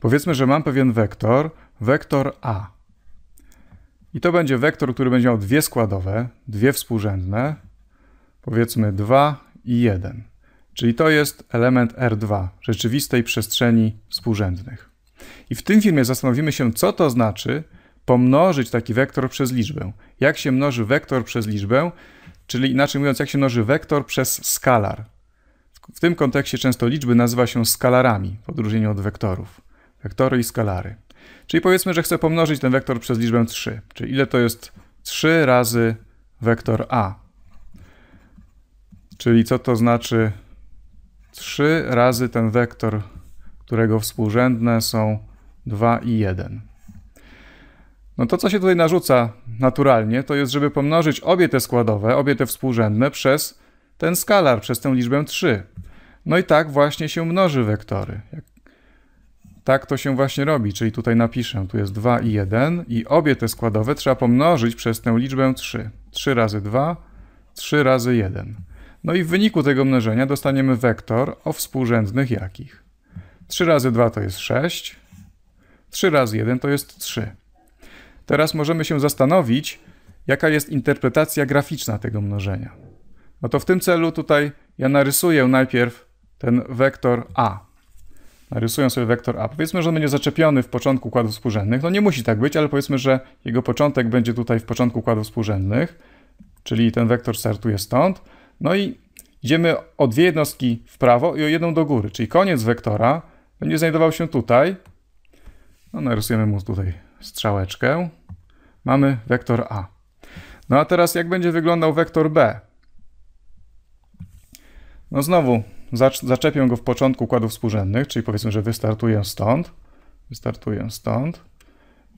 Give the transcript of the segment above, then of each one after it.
Powiedzmy, że mam pewien wektor, wektor A. I to będzie wektor, który będzie miał dwie składowe, dwie współrzędne, powiedzmy 2 i 1. Czyli to jest element R2, rzeczywistej przestrzeni współrzędnych. I w tym filmie zastanowimy się, co to znaczy pomnożyć taki wektor przez liczbę. Jak się mnoży wektor przez liczbę, czyli inaczej mówiąc, jak się mnoży wektor przez skalar. W tym kontekście często liczby nazywa się skalarami w odróżnieniu od wektorów wektory i skalary. Czyli powiedzmy, że chcę pomnożyć ten wektor przez liczbę 3. Czyli ile to jest 3 razy wektor a. Czyli co to znaczy 3 razy ten wektor, którego współrzędne są 2 i 1. No to, co się tutaj narzuca naturalnie, to jest, żeby pomnożyć obie te składowe, obie te współrzędne przez ten skalar, przez tę liczbę 3. No i tak właśnie się mnoży wektory. Jak tak to się właśnie robi, czyli tutaj napiszę, tu jest 2 i 1 i obie te składowe trzeba pomnożyć przez tę liczbę 3. 3 razy 2, 3 razy 1. No i w wyniku tego mnożenia dostaniemy wektor o współrzędnych jakich. 3 razy 2 to jest 6, 3 razy 1 to jest 3. Teraz możemy się zastanowić, jaka jest interpretacja graficzna tego mnożenia. No to w tym celu tutaj ja narysuję najpierw ten wektor A narysują sobie wektor A. Powiedzmy, że on będzie zaczepiony w początku układów współrzędnych. No nie musi tak być, ale powiedzmy, że jego początek będzie tutaj w początku układów współrzędnych, czyli ten wektor startuje stąd. No i idziemy o dwie jednostki w prawo i o jedną do góry, czyli koniec wektora będzie znajdował się tutaj. No narysujemy mu tutaj strzałeczkę. Mamy wektor A. No a teraz jak będzie wyglądał wektor B? No znowu zaczepię go w początku układów współrzędnych, czyli powiedzmy, że wystartuję stąd, wystartuję stąd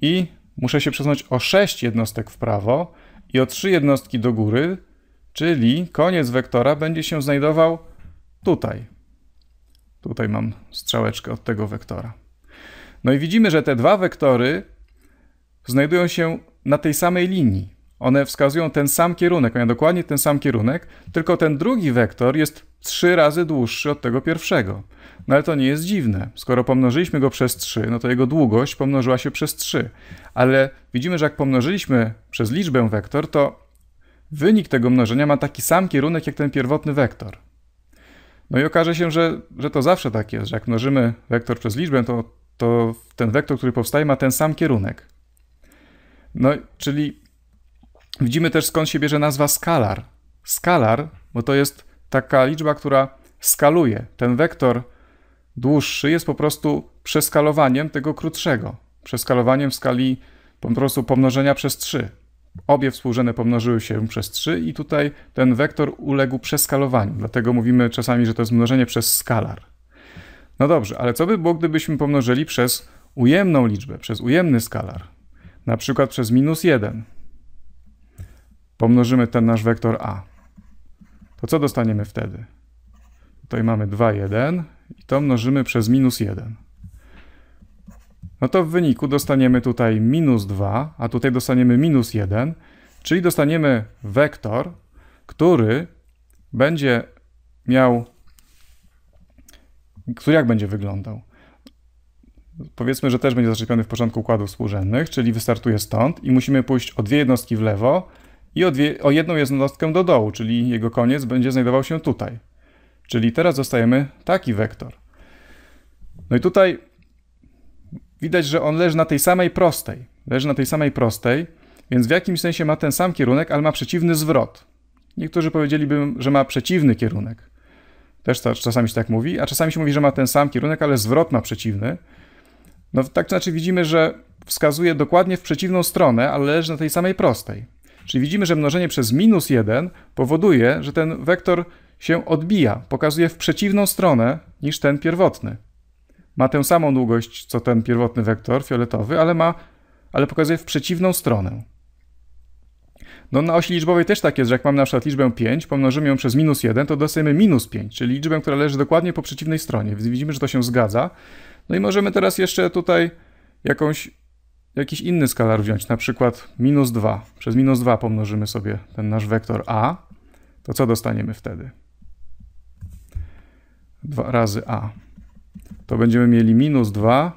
i muszę się przesunąć o 6 jednostek w prawo i o 3 jednostki do góry, czyli koniec wektora będzie się znajdował tutaj. Tutaj mam strzałeczkę od tego wektora. No i widzimy, że te dwa wektory znajdują się na tej samej linii. One wskazują ten sam kierunek, mają dokładnie ten sam kierunek, tylko ten drugi wektor jest trzy razy dłuższy od tego pierwszego. No ale to nie jest dziwne. Skoro pomnożyliśmy go przez 3, no to jego długość pomnożyła się przez 3. Ale widzimy, że jak pomnożyliśmy przez liczbę wektor, to wynik tego mnożenia ma taki sam kierunek jak ten pierwotny wektor. No i okaże się, że, że to zawsze tak jest, że jak mnożymy wektor przez liczbę, to, to ten wektor, który powstaje, ma ten sam kierunek. No, czyli Widzimy też skąd się bierze nazwa skalar. Skalar, bo to jest taka liczba, która skaluje. Ten wektor dłuższy jest po prostu przeskalowaniem tego krótszego. Przeskalowaniem w skali po prostu pomnożenia przez 3. Obie współrzędne pomnożyły się przez 3 i tutaj ten wektor uległ przeskalowaniu. Dlatego mówimy czasami, że to jest mnożenie przez skalar. No dobrze, ale co by było, gdybyśmy pomnożyli przez ujemną liczbę, przez ujemny skalar? Na przykład przez minus 1 pomnożymy ten nasz wektor a, to co dostaniemy wtedy? Tutaj mamy 2, 1 i to mnożymy przez minus 1. No to w wyniku dostaniemy tutaj minus 2, a tutaj dostaniemy minus 1, czyli dostaniemy wektor, który będzie miał, który jak będzie wyglądał? Powiedzmy, że też będzie zaczepiony w początku układów współrzędnych, czyli wystartuje stąd i musimy pójść o dwie jednostki w lewo, i o, dwie, o jedną jednostkę do dołu, czyli jego koniec będzie znajdował się tutaj. Czyli teraz dostajemy taki wektor. No i tutaj widać, że on leży na tej samej prostej. Leży na tej samej prostej, więc w jakimś sensie ma ten sam kierunek, ale ma przeciwny zwrot. Niektórzy powiedzieliby, że ma przeciwny kierunek. Też to, czasami się tak mówi, a czasami się mówi, że ma ten sam kierunek, ale zwrot ma przeciwny. No tak czy znaczy widzimy, że wskazuje dokładnie w przeciwną stronę, ale leży na tej samej prostej. Czyli widzimy, że mnożenie przez minus 1 powoduje, że ten wektor się odbija, pokazuje w przeciwną stronę niż ten pierwotny. Ma tę samą długość co ten pierwotny wektor fioletowy, ale, ma, ale pokazuje w przeciwną stronę. No na osi liczbowej też tak jest, że jak mamy na przykład liczbę 5, pomnożymy ją przez minus 1, to dostajemy minus 5, czyli liczbę, która leży dokładnie po przeciwnej stronie. Widzimy, że to się zgadza. No i możemy teraz jeszcze tutaj jakąś jakiś inny skalar wziąć, na przykład minus 2. Przez minus 2 pomnożymy sobie ten nasz wektor a, to co dostaniemy wtedy? 2 razy a. To będziemy mieli minus 2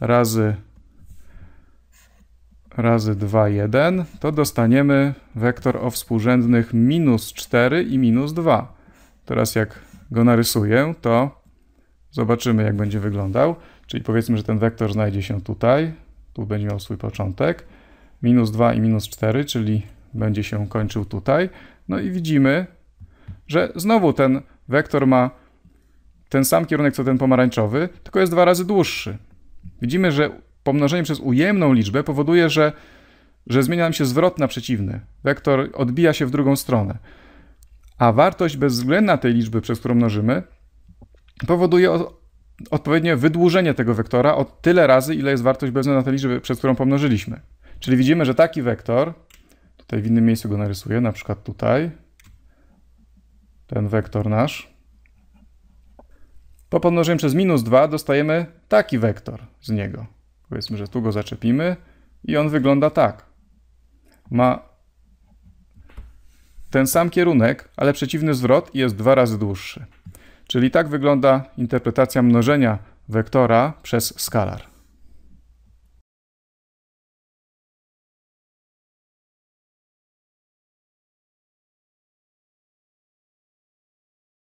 razy razy 2, 1, to dostaniemy wektor o współrzędnych minus 4 i minus 2. Teraz jak go narysuję, to zobaczymy jak będzie wyglądał. Czyli powiedzmy, że ten wektor znajdzie się tutaj, tu będzie miał swój początek, minus 2 i minus 4, czyli będzie się kończył tutaj. No i widzimy, że znowu ten wektor ma ten sam kierunek co ten pomarańczowy, tylko jest dwa razy dłuższy. Widzimy, że pomnożenie przez ujemną liczbę powoduje, że, że zmienia nam się zwrot na przeciwny. Wektor odbija się w drugą stronę. A wartość bezwzględna tej liczby, przez którą mnożymy, powoduje odpowiednie wydłużenie tego wektora o tyle razy, ile jest wartość bez na tej liczby, przez którą pomnożyliśmy. Czyli widzimy, że taki wektor, tutaj w innym miejscu go narysuję, na przykład tutaj, ten wektor nasz, po pomnożeniu przez minus 2 dostajemy taki wektor z niego. Powiedzmy, że tu go zaczepimy i on wygląda tak. Ma ten sam kierunek, ale przeciwny zwrot i jest dwa razy dłuższy. Czyli tak wygląda interpretacja mnożenia wektora przez skalar.